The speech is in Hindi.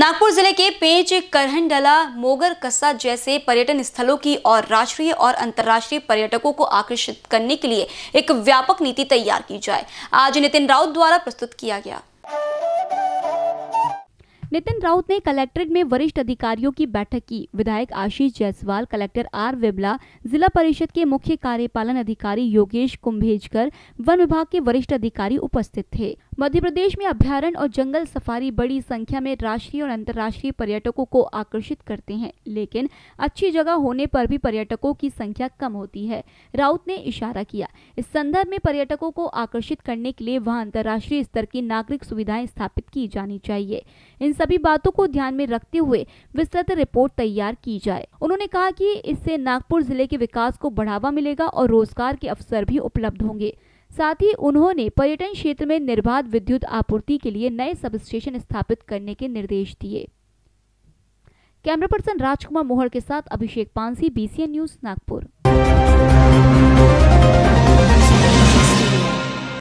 नागपुर जिले के पेंच करहंडला मोगर कस्सा जैसे पर्यटन स्थलों की और राष्ट्रीय और अंतर्राष्ट्रीय पर्यटकों को आकर्षित करने के लिए एक व्यापक नीति तैयार की जाए आज नितिन राउत द्वारा प्रस्तुत किया गया नितिन राउत ने कलेक्ट्रेट में वरिष्ठ अधिकारियों की बैठक की विधायक आशीष जायसवाल कलेक्टर आर विबला जिला परिषद के मुख्य कार्यपालन अधिकारी योगेश कुंभेजकर वन विभाग के वरिष्ठ अधिकारी उपस्थित थे मध्य प्रदेश में अभ्यारण और जंगल सफारी बड़ी संख्या में राष्ट्रीय और अंतर्राष्ट्रीय पर्यटकों को आकर्षित करते हैं लेकिन अच्छी जगह होने पर भी पर्यटकों की संख्या कम होती है राउत ने इशारा किया इस संदर्भ में पर्यटकों को आकर्षित करने के लिए वहाँ अंतर्राष्ट्रीय स्तर की नागरिक सुविधाएं स्थापित की जानी चाहिए इन सभी बातों को ध्यान में रखते हुए विस्तृत रिपोर्ट तैयार की जाए उन्होंने कहा कि इससे नागपुर जिले के विकास को बढ़ावा मिलेगा और रोजगार के अवसर भी उपलब्ध होंगे साथ ही उन्होंने पर्यटन क्षेत्र में निर्बाध विद्युत आपूर्ति के लिए नए सब स्टेशन स्थापित करने के निर्देश दिए कैमरा पर्सन राजकुमार मोहर के साथ अभिषेक पांसी बीसीएन न्यूज नागपुर